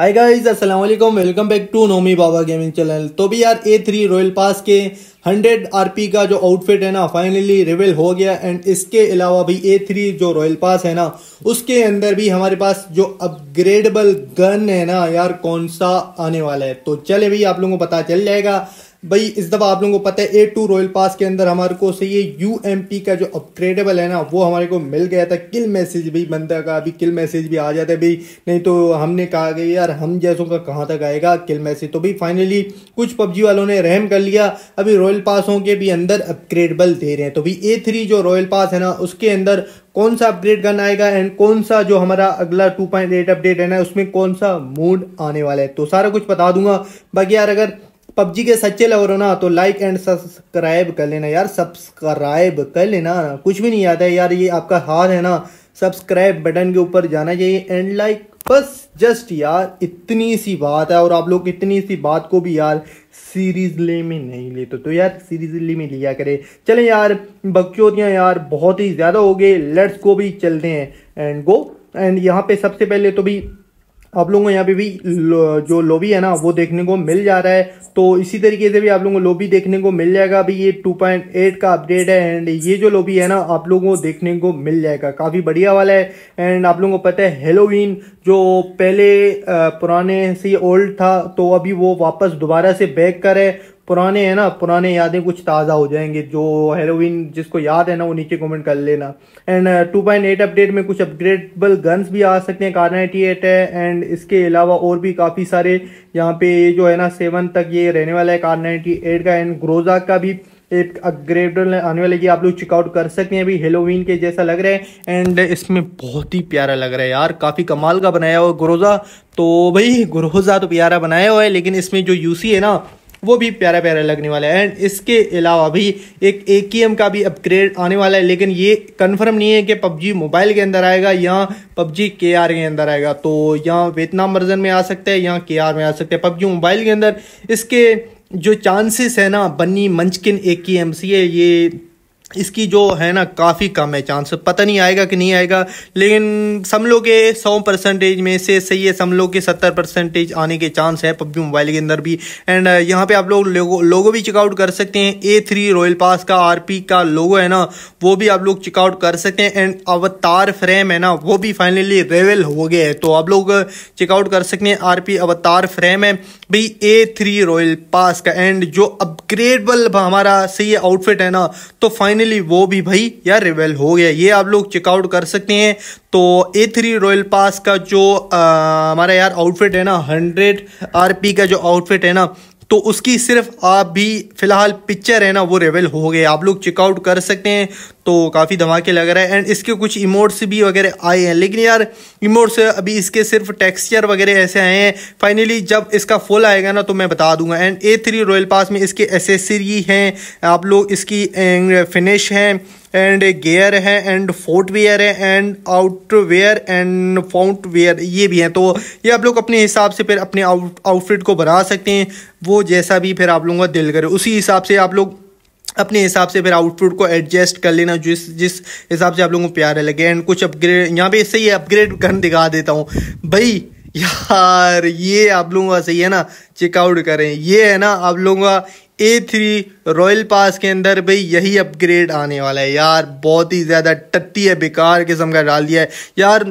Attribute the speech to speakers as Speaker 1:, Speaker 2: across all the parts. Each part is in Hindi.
Speaker 1: हाय गाइस अस्सलाम वालेकुम welcome back to Nomi Baba gaming channel तो भी यार ए थ्री रॉयल पास के 100 आरपी का जो आउटफिट है ना फाइनली रिवील हो गया एंड इसके अलावा भी ए थ्री जो रॉयल पास है ना उसके अंदर भी हमारे पास जो अपग्रेडेबल गन है ना यार कौन सा आने वाला है तो चले भाई आप लोगों को पता चल जाएगा भाई इस दफ़ा आप लोगों को पता है ए टू रॉयल पास के अंदर हमारे को सही है यू एम पी का जो अपग्रेडेबल है ना वो हमारे को मिल गया था किल मैसेज भी बंदा का अभी किल मैसेज भी आ जाता है भाई नहीं तो हमने कहा कि यार हम जैसों का कहाँ तक आएगा किल मैसेज तो भाई फाइनली कुछ पबजी वालों ने रहम कर लिया अभी रॉयल पासों के भी अंदर अपग्रेडेबल दे रहे हैं तो भाई ए जो रॉयल पास है ना उसके अंदर कौन सा अपग्रेड गन आएगा एंड कौन सा जो हमारा अगला 2.8 अपडेट है ना उसमें कौन सा मूड आने वाला है तो सारा कुछ बता दूंगा बाकी यार अगर पबजी के सच्चे लवर हो ना तो लाइक एंड सब्सक्राइब कर लेना यार सब्सक्राइब कर लेना कुछ भी नहीं आता है यार ये आपका हाल है ना सब्सक्राइब बटन के ऊपर जाना चाहिए एंड लाइक बस जस्ट यार इतनी सी बात है और आप लोग इतनी सी बात को भी यार सीरीज ले में नहीं लेते तो यार ले में लिया करें चले यार बक्चौतियाँ यार बहुत ही ज़्यादा हो गए लेट्स को भी चलते हैं एंड गो एंड यहाँ पे सबसे पहले तो भी आप लोगों को यहाँ पे भी जो लॉबी है ना वो देखने को मिल जा रहा है तो इसी तरीके से भी आप लोगों को लॉबी देखने को मिल जाएगा अभी ये 2.8 का अपडेट है एंड ये जो लॉबी है ना आप लोगों को देखने को मिल जाएगा काफ़ी बढ़िया वाला है एंड आप लोगों को पता है हेलोवीन जो पहले पुराने से ओल्ड था तो अभी वो वापस दोबारा से बैक करे पुराने हैं ना पुराने यादें कुछ ताज़ा हो जाएंगे जो हेरोइन जिसको याद है ना वो नीचे कमेंट कर लेना and two point eight update में कुछ अपग्रेडेबल गन्स भी आ सकते हैं कार नाइन्टी एट है एंड इसके अलावा और भी काफ़ी सारे यहाँ पे जो है ना सेवन तक ये रहने वाला है कार नाइन्टी एट का एंड ग्रोजा का भी एक अपग्रेडेबल आने वाले कि आप लोग चेकआउट कर सकते हैं अभी हेलोवीन के जैसा लग रहा है एंड इसमें बहुत ही प्यारा लग रहा है यार काफ़ी कमाल का बनाया हुआ ग्रोजा तो भाई ग्रोजा तो प्यारा बनाया हुआ है लेकिन इसमें जो यूसी है ना वो भी प्यारा प्यारा लगने वाला है एंड इसके अलावा भी एक ए का भी अपग्रेड आने वाला है लेकिन ये कन्फर्म नहीं है कि पबजी मोबाइल के अंदर आएगा या पबजी के के अंदर आएगा तो यहाँ वियतनाम वर्जन में आ सकता है या के में आ सकता है पबजी मोबाइल के अंदर इसके जो चांसेस है ना बनी मंचकिन ए की एम सी है ये इसकी जो है ना काफ़ी कम है चांस पता नहीं आएगा कि नहीं आएगा लेकिन समलो के सौ परसेंटेज में से सही है समलो के सत्तर परसेंटेज आने के चांस है पबजी मोबाइल के अंदर भी एंड uh, यहाँ पे आप लोग लोगो लोगो भी चेकआउट कर सकते हैं ए थ्री रॉयल पास का आरपी का लोगो है ना वो भी आप लोग चेकआउट कर सकते हैं एंड अवतार फ्रेम है ना वो भी फाइनली रेवेल हो गया है तो आप लोग चेकआउट कर सकते हैं आर अवतार फ्रेम है भाई ए थ्री रॉयल पास का एंड जो अपग्रेडेबल हमारा सही आउटफिट है ना तो फाइनली वो भी भाई यार रिवेल हो गया ये आप लोग चेकआउट कर सकते हैं तो ए थ्री रॉयल पास का जो आ, हमारा यार आउटफिट है ना हंड्रेड आर का जो आउटफिट है ना तो उसकी सिर्फ आप भी फ़िलहाल पिक्चर है ना वो रेवल हो गए आप लोग चेकआउट कर सकते हैं तो काफ़ी धमाके लग रहा है एंड इसके कुछ इमोट्स भी वगैरह आए हैं लेकिन यार इमोट्स अभी इसके सिर्फ टेक्सचर वगैरह ऐसे आए हैं फाइनली जब इसका फुल आएगा ना तो मैं बता दूंगा and A three royal pass में इसके एसेसरी हैं आप लोग इसकी फिनिश अं, हैं एंड गेयर है एंड फोटवेयर है एंड आउटवेयर एंड फाउंटवेयर ये भी हैं तो ये आप लोग अपने हिसाब से फिर अपने आउट आउटफिट को बना सकते हैं वो जैसा भी फिर आप लोगों का दिल करे उसी हिसाब से आप लोग अपने हिसाब से फिर आउटपुट को एडजस्ट कर लेना जिस जिस हिसाब से आप लोगों को प्यारे लगे एंड कुछ अपग्रेड यहाँ पे इससे ये अपग्रेड कर दिखा देता हूँ भाई यार ये आप लोगों का सही है ना चेकआउट करें ये है ना आप लोगों का ए थ्री रॉयल पास के अंदर भाई यही अपग्रेड आने वाला है यार बहुत ही ज़्यादा टट्टी है बेकार किस्म का डाल दिया है यार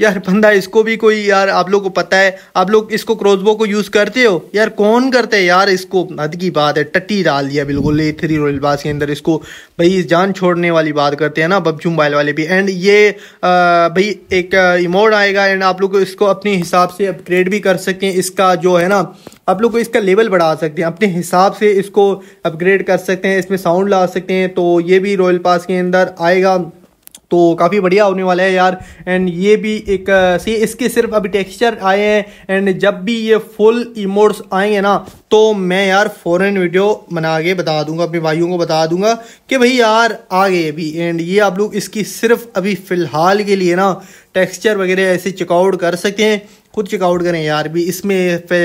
Speaker 1: यार बंदा इसको भी कोई यार आप लोग को पता है आप लोग इसको क्रॉसबो को यूज़ करते हो यार कौन करते है यार इसको हद की बात है टट्टी डाल दिया बिल्कुल ए थ्री रॉयल पास के अंदर इसको भाई जान छोड़ने वाली बात करते हैं ना बबजू मोबाइल वाले भी एंड ये भाई एक इमोड आएगा एंड आप लोग इसको अपने हिसाब से अपग्रेड भी कर सकें इसका जो है ना आप लोग को इसका लेवल बढ़ा सकते हैं अपने हिसाब से इसको अपग्रेड कर सकते हैं इसमें साउंड ला सकते हैं तो ये भी रॉयल पास के अंदर आएगा तो काफ़ी बढ़िया होने वाला है यार एंड ये भी एक सही इसके सिर्फ अभी टेक्सचर आए हैं एंड जब भी ये फुल इमोट्स आएंगे ना तो मैं यार फॉरन वीडियो बना के बता दूंगा अपने भाइयों को बता दूंगा कि भाई यार आ गए अभी एंड ये आप लोग इसकी सिर्फ अभी फ़िलहाल के लिए ना टेक्सचर वगैरह ऐसे चेकआउट कर सकें खुद चेकआउट करें यार भी इसमें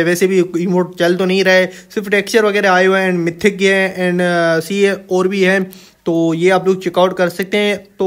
Speaker 1: वैसे भी इमोट चल तो नहीं रहा है सिर्फ टेक्सचर वगैरह आए हुए हैं एंड मिथिक के हैं एंड सी और भी हैं तो ये आप लोग चेकआउट कर सकते हैं तो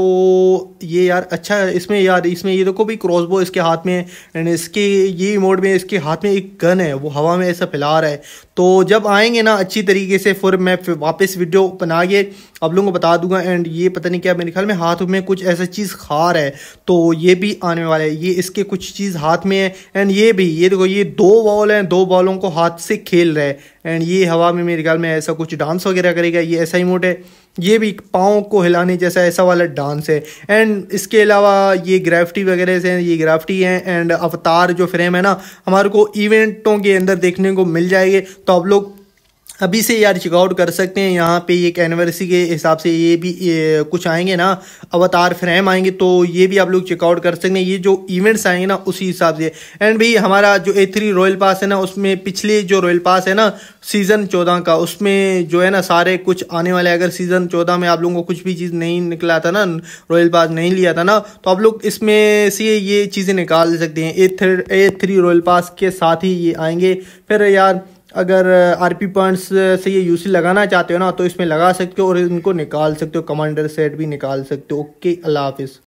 Speaker 1: ये यार अच्छा है इसमें यार इसमें ये देखो भाई क्रॉसबो इसके हाथ में है एंड इसके ये मोड में इसके हाथ में एक गन है वो हवा में ऐसा फैला रहा है तो जब आएंगे ना अच्छी तरीके से फिर मैं फिर वापस वीडियो बना के आप लोगों को बता दूंगा एंड ये पता नहीं क्या मेरे ख्याल में हाथ में कुछ ऐसा चीज़ खा रहा है तो ये भी आने वाला है ये इसके कुछ चीज़ हाथ में है एंड ये भी ये देखो ये दो बॉल हैं दो बॉलों को हाथ से खेल रहा है एंड ये हवा में मेरे ख्याल में ऐसा कुछ डांस वगैरह करेगा ये ऐसा ही मोड है ये भी पाँव को हिलाने जैसा ऐसा वाला डांस है एंड इसके अलावा ये ग्रेफ्टी वगैरह से ये ग्रेफ्टी है एंड अवतार जो फ्रेम है ना हमारे को इवेंटों के अंदर देखने को मिल जाएंगे तो आप लोग अभी से यार चेकआउट कर सकते हैं यहाँ पे एक एनिवर्सरी के हिसाब से ये भी ये कुछ आएंगे ना अवतार फ्रेम आएंगे तो ये भी आप लोग चेकआउट कर सकते हैं ये जो इवेंट्स आएंगे ना उसी हिसाब से एंड भाई हमारा जो ए थ्री रॉयल पास है ना उसमें पिछले जो रॉयल पास है ना सीज़न चौदह का उसमें जो है ना सारे कुछ आने वाले अगर सीज़न चौदह में आप लोगों को कुछ भी चीज़ नहीं निकला था ना रॉयल पास नहीं लिया था ना तो आप लोग इसमें से ये चीज़ें निकाल सकते हैं ए थ्री रॉयल पास के साथ ही ये आएंगे फिर यार अगर आर पी पॉइंट्स से ये यूसी लगाना चाहते हो ना तो इसमें लगा सकते हो और इनको निकाल सकते हो कमांडर सेट भी निकाल सकते हो ओके अल्लाह हाफिज़